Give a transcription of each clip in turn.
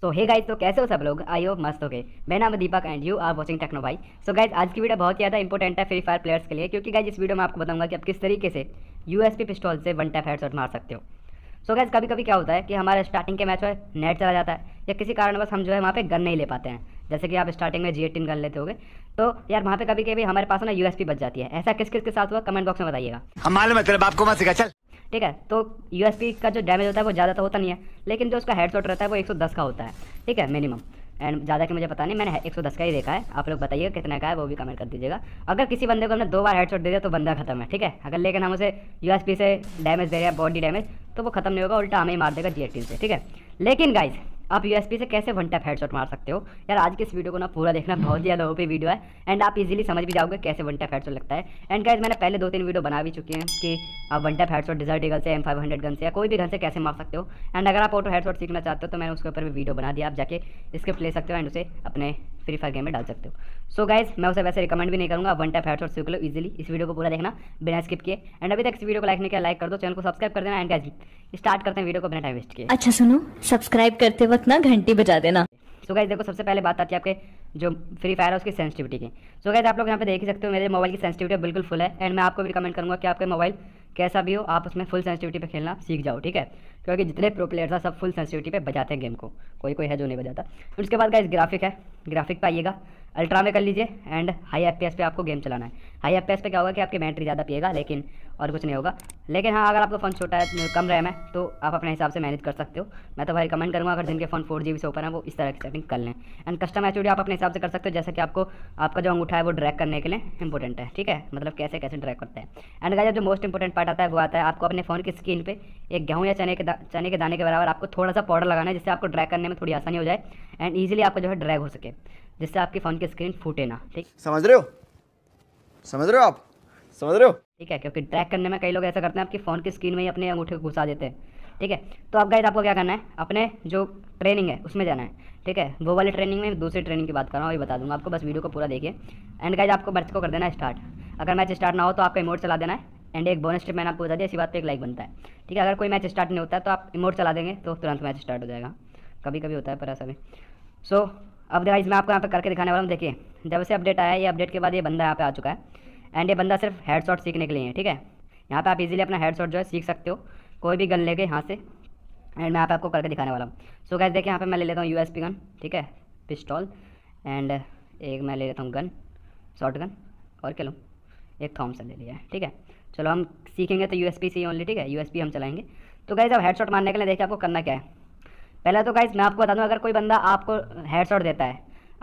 सो hey guys तो कैसे हो सब लोग आई होप मस्त हो गए मैं नाम Deepak and you are watching techno भाई सो गाइज आज की वीडियो बहुत ज़्यादा इंपॉर्टेंट है फ्री फायर प्लेयर्स के लिए क्योंकि गाइज इस वीडियो में आपको बताऊंगा कि आप किस तरीके से यूएसपी पिस्टॉल से वन टैप हेडशॉट मार सकते हो सो so गाइज कभी कभी क्या होता है कि हमारे स्टार्टिंग के मैच में नेट चला जाता है या किसी कारणवश हम जो है वहाँ पे गन नहीं ले पाते हैं जैसे कि आप स्टार्टिंग में जी एटीन गन लेते हो तो यार वहाँ पे कभी कभी हमारे पास ना यूएसपी बच जाती है ऐसा किस किस के साथ हुआ कमेंट बॉक्स में बताइएगा हमारे मतलब आपको मत सिखा चल ठीक है तो यू का जो डैमेज होता है वो ज़्यादा तो होता नहीं है लेकिन जो उसका हेड शॉट रहता है वो 110 का होता है ठीक है मिनिमम एंड ज़्यादा कि मुझे पता नहीं मैंने 110 का ही देखा है आप लोग बताइए कितना का है वो भी कमेंट कर दीजिएगा अगर किसी बंदे को हमने दो बार हेडशॉट दे दिया तो बंदा खत्म है ठीक है अगर लेकिन हम उसे यू से डैमेज दे रहे हैं बॉडी डैमेज तो वो खत्म नहीं होगा उल्टा हमें ही मार देगा जी से ठीक है लेकिन गाइज आप यूएसपी से कैसे वन टैप हेडशॉट मार सकते हो यार आज के इस वीडियो को ना पूरा देखना बहुत ही लोगों पे वीडियो है एंड आप इजीली समझ भी जाओगे कैसे वन टैप हेडशॉट लगता है एंड गाइज मैंने पहले दो तीन वीडियो बना भी चुकी हैं कि आप one tap headshot desert eagle से एम फाइव हंड्रेड गन से या कोई भी गन से कैसे मार सकते हो एंड अगर आप ऑटो हेडशॉट सीखना चाहते हो तो मैंने उसके ऊपर भी वीडियो बना दिया आप जाके स्क्रिप्ट ले सकते हो एंड उसे अपने फ्री फायर गेम में डाल सकते हो सो so गाइज मैं उसे वैसे रिकमेंड भी नहीं करूँगा वन टाइप हेडशॉट सीख लो इजीली इस वीडियो को पूरा देखना बिना स्किप किए एंड अभी तक इस वीडियो को लाइक नहीं किया लाइक कर दो चैनल को सब्सक्राइब कर देना एंड गाइज स्टार्ट करते हैं वीडियो को बिना टाइम वेस्ट किया अच्छा सुनो सब्सक्राइब करते वक्त ना घंटी बजा देना सो so गाइज देखो सबसे पहले बात आती है आपके जो फ्री फायर है उसकी सेंसिटिविटी की सो so गाइज आप लोग यहाँ पे देख ही सकते हो मेरे मोबाइल की सेंसिटिविटी बिल्कुल फुल है एंड मैं आपको भी रिकमेंड करूँगा कि आपके मोबाइल कैसा भी हो आप उसमें फुल सेंसिटिविटी पे खेलना सीख जाओ ठीक है क्योंकि जितने प्रो प्लेयर्स हैं सब फुल सेंसिटिविटी पे बजाते हैं गेम को कोई कोई है जो नहीं बजाता फिर उसके बाद इस ग्राफिक है ग्राफिक पे आइएगा अल्ट्रा में कर लीजिए एंड हाई एफ पे आपको गेम चलाना है हाई एफ पे क्या होगा कि आपकी बैटरी ज़्यादा पिएगा लेकिन और कुछ नहीं होगा लेकिन हाँ अगर आपका फ़ोन छोटा है कम रैम है तो आप अपने हिसाब से मैनेज कर सकते हो मैं तो भाई रिकमेंड करूँगा अगर जिनके फ़ोन फोर जी से ऊपर है वो इस तरह की सेटिंग कर लें एंड कस्टम एच आप अपने हिसाब से कर सकते हो जैसे कि आपको आपका जो अंगूठा है वो ड्रैक करने के लिए इंपॉर्टेंट है ठीक है मतलब कैसे कैसे ड्रैक करता है एंड गाइस जो मोस्ट इंपॉर्टेंट पार्ट आता है वो आता है आपको अपने फ़ोन की स्क्रीन पर एक गेहूँ या चने के चने के दाने के बराबर आपको थोड़ा सा पाउडर लगाना है जिससे आपको ड्रैक करने में थोड़ी आसानी हो जाए एंड ईजिली आपको जो है ड्रैक हो सके जिससे आपके फ़ोन की स्क्रीन फूटे ना ठीक समझ रहे हो समझ रहे हो आप समझ रहे हो ठीक है क्योंकि ट्रैक करने में कई लोग ऐसा करते हैं आपकी फ़ोन की स्क्रीन में ही अपने अंगूठे को घुसा देते हैं ठीक है तो अब गाइज आपको क्या करना है अपने जो ट्रेनिंग है उसमें जाना है ठीक है वो वाली ट्रेनिंग में दूसरी ट्रेनिंग की बात कर रहा हूँ वही बता दूंगा आपको बस वीडियो को पूरा देखिए एंड गाइड आपको मैच को कर देना है स्टार्ट अगर मैच स्टार्ट ना हो तो आपका इमोट चला देना है एंड एक बोनस टिप मैंने आपको बता दिया इसी बात पर एक लाइक बनता है ठीक है अगर कोई मैच स्टार्ट नहीं होता है तो आप इमोट चला देंगे तो तुरंत मैच स्टार्ट हो जाएगा कभी कभी होता है पर ऐसा भी सो अब देखा इसमें आपको यहाँ पे करके दिखाने वाला हूँ देखिए जब से अपडेट आया ये अपडेट के बाद ये बंदा यहाँ पे आ चुका है एंड ये बंदा सिर्फ हेड शॉट सीखने के लिए है ठीक है यहाँ पे आप इजीली अपना हेड शॉट जो है सीख सकते हो कोई भी गन लेके यहाँ से एंड मैं यहाँ पे आपको करके दिखाने वाला हूँ सो गैस देखिए यहाँ पे मैं ले लेता हूँ यू गन ठीक है पिस्टॉल एंड एक मैं ले लेता हूँ गन शॉर्ट गन और क्या लूँ एक थॉमसन ले लिया है ठीक है चलो हम सीखेंगे तो यू से ओनली ठीक है यू हम चलाएंगे तो गैस अब हेड शॉट मारने के लिए देखिए आपको करना क्या है पहला तो गाइज मैं आपको बता दूँ अगर कोई बंदा आपको शॉट देता है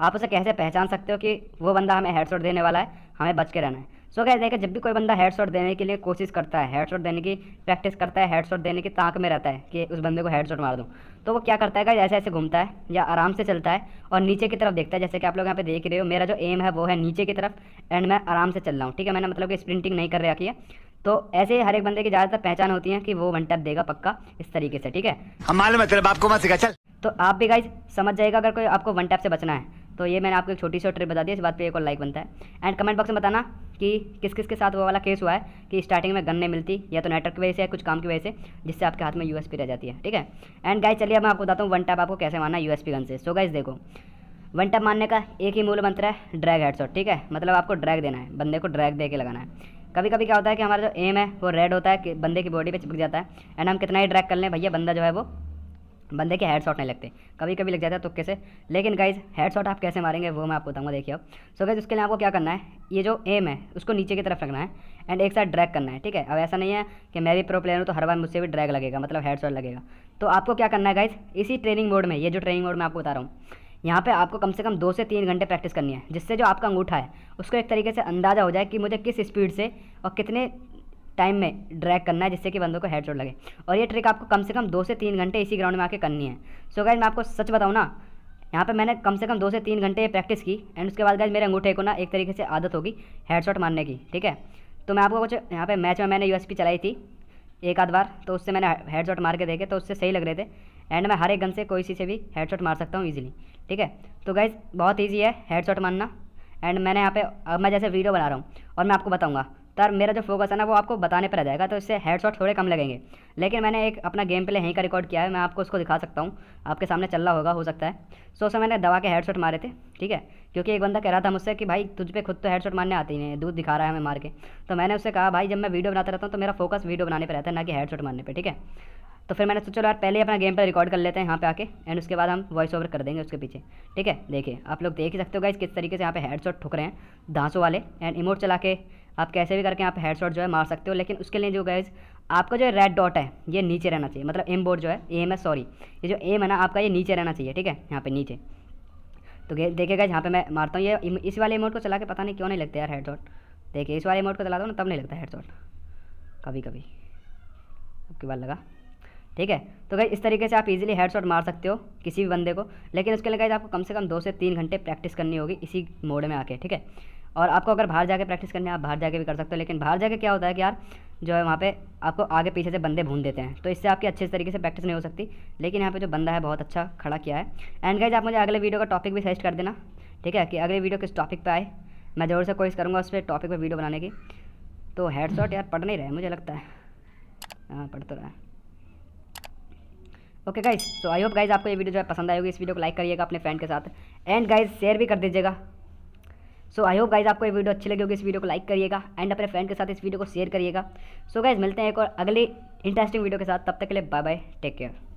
आप उसे कैसे पहचान सकते हो कि वो बंदा हमें शॉट देने वाला है हमें बच के रहना है सो so, गैस देखिए जब भी कोई बंदा शॉट देने के लिए कोशिश करता है शॉट देने की प्रैक्टिस करता है शॉट देने की ताक में रहता है कि उस बंदे को शॉट मार दूँ तो वो क्या करता है ऐसे ऐसे घूमता है या आराम से चलता है और नीचे की तरफ देखता है जैसे कि आप लोग यहाँ पे देख रहे हो मेरा जो एम है वो है नीचे की तरफ एंड मैं आराम से चल रहा हूँ ठीक है मैंने मतलब कि स्प्रिंटिंग नहीं कर रहा किया है तो ऐसे हर एक बंदे की ज़्यादातर पहचान होती है कि वो वन टैप देगा पक्का इस तरीके से ठीक है हम मालूम है तेरे बाप को मत सिखा चल तो आप भी गाइज समझ जाएगा अगर कोई आपको वन टैप से बचना है तो ये मैंने आपको एक छोटी सी ट्रिप बता दी इस बात पे एक और लाइक बनता है एंड कमेंट बॉक्स में बताना कि किस किस के साथ वो वाला केस हुआ है कि स्टार्टिंग में गन नहीं मिलती या तो नेटवर्क की वजह से या कुछ काम की वजह से जिससे आपके हाथ में यूएसपी रह जाती है ठीक है एंड गाइज चलिए मैं आपको बताता हूँ वन टैप आपको कैसे मानना है यू गन से सो गाइज देखो वन टैप मानने का एक ही मूल मंत्र है ड्रैग हेडसॉट ठीक है मतलब आपको ड्रैग देना है बंदे को ड्रैग दे के लगाना है कभी कभी क्या होता है कि हमारा जो एम है वो रेड होता है कि बंदे की बॉडी पे चिपक जाता है एंड हम कितना ही ड्रैग कर लें भैया बंदा जो है वो बंदे के हेड शॉट नहीं लगते कभी कभी लग जाता है तुक्के से लेकिन गाइज हेड शॉट आप कैसे मारेंगे वो मैं आपको बताऊँगा देखिए अब सो गाइज उसके लिए आपको क्या करना है ये जो एम है उसको नीचे की तरफ रखना है एंड एक साथ ड्रैग करना है ठीक है अब ऐसा नहीं है कि मैं भी प्रो प्लेयर हूँ तो हर बार मुझसे भी ड्रैग लगेगा मतलब हेड शॉट लगेगा तो आपको क्या करना है गाइज इसी ट्रेनिंग मोड में ये जो ट्रेनिंग मोड मैं आपको बता रहा हूँ यहाँ पे आपको कम से कम दो से तीन घंटे प्रैक्टिस करनी है जिससे जो आपका अंगूठा है उसको एक तरीके से अंदाज़ा हो जाए कि मुझे किस स्पीड से और कितने टाइम में ड्रैग करना है जिससे कि बंदों को हेड शॉट लगे और ये ट्रिक आपको कम से कम दो से तीन घंटे इसी ग्राउंड में आके करनी है सो गाइज मैं आपको सच बताऊँ ना यहाँ पे मैंने कम से कम दो से तीन घंटे प्रैक्टिस की एंड उसके बाद गाइज मेरे अंगूठे को ना एक तरीके से आदत होगी हेड शॉट मारने की ठीक है तो मैं आपको कुछ यहाँ पे मैच में मैंने यूएसपी चलाई थी एक आध बार तो उससे मैंने हेड शॉट मार के देखे तो उससे सही लग रहे थे एंड मैं हर एक गन से कोई सी से भी हेड शॉट मार सकता हूँ ईजिली ठीक है तो गाइज बहुत ईजी है हेड शॉट मानना एंड मैंने यहाँ पे अब मैं जैसे वीडियो बना रहा हूँ और मैं आपको बताऊँगा तर मेरा जो फोकस है ना वो आपको बताने पर रह जाएगा तो इससे हेड शॉट थोड़े कम लगेंगे लेकिन मैंने एक अपना गेम प्ले यहीं का रिकॉर्ड किया है मैं आपको उसको दिखा सकता हूँ आपके सामने चल रहा होगा हो सकता है सो उसमें मैंने दवा के हेड शॉट मारे थे ठीक है क्योंकि एक बंदा कह रहा था मुझसे कि भाई तुझ पे खुद तो हेड शॉट मारने आती नहीं दूध दिखा रहा है हमें मार के तो मैंने उससे कहा भाई जब मैं वीडियो बनाता रहता हूँ तो मेरा फोकस वीडियो बनाने पर रहता है ना कि हेड शॉट मारने पर ठीक है तो फिर मैंने सोचा यार पहले अपना गेम पर रिकॉर्ड कर लेते हैं यहाँ पे आके एंड उसके बाद हम वॉइस ओवर कर देंगे उसके पीछे ठीक है देखिए आप लोग देख ही सकते हो गाइस किस तरीके से यहाँ पे हेडशॉट ठुक रहे हैं धांसों वाले एंड इमोट चला के आप कैसे भी करके यहाँ पे हेडशॉट जो है मार सकते हो लेकिन उसके लिए जो गाइज आपका जो रेड डॉट है ये नीचे रहना चाहिए मतलब एम बोर्ड जो है एम है सॉरी ये जो एम है ना आपका ये नीचे रहना चाहिए ठीक है यहाँ पे नीचे तो देखिएगा यहाँ पे मैं मारता हूँ ये इस वाले इमोट को चला के पता नहीं क्यों नहीं लगता यार हेड देखिए इस वाले इमोट को चला दो ना तब नहीं लगता हेड कभी कभी आपकी बार लगा ठीक है तो गई इस तरीके से आप इजीली हेड शॉट मार सकते हो किसी भी बंदे को लेकिन उसके लिए गई आपको कम से कम दो से तीन घंटे प्रैक्टिस करनी होगी इसी मोड में आके ठीक है और आपको अगर बाहर जाके प्रैक्टिस करनी है आप बाहर जाके भी कर सकते हो लेकिन बाहर जाके क्या होता है कि यार जो है वहाँ पे आपको आगे पीछे से बंदे भून देते हैं तो इससे आपकी अच्छे तरीके से प्रैक्टिस नहीं हो सकती लेकिन यहाँ पे जो बंदा है बहुत अच्छा खड़ा किया है एंड गाइज आप मुझे अगले वीडियो का टॉपिक भी सजेस्ट कर देना ठीक है कि अगले वीडियो किस टॉपिक पर आए मैं ज़रूर से कोशिश करूँगा उस पर टॉपिक पर वीडियो बनाने की तो हेड शॉट यार पढ़ नहीं रहे मुझे लगता है हाँ पढ़ तो रहा है okay guys so I hope guys आपको ये वीडियो जो है पसंद आएगी इस वीडियो को लाइक करिएगा अपने फ्रेंड के साथ एंड गाइज शेयर भी कर दीजिएगा सो आई होप गाइज आपको ये वीडियो अच्छी लगी होगी इस वीडियो को लाइक करिएगा एंड अपने फ्रेंड के साथ इस वीडियो को शेयर करिएगा सो गाइज मिलते हैं एक और अगली इंटरेस्टिंग वीडियो के साथ तब तक के लिए बाय बाय टेक केयर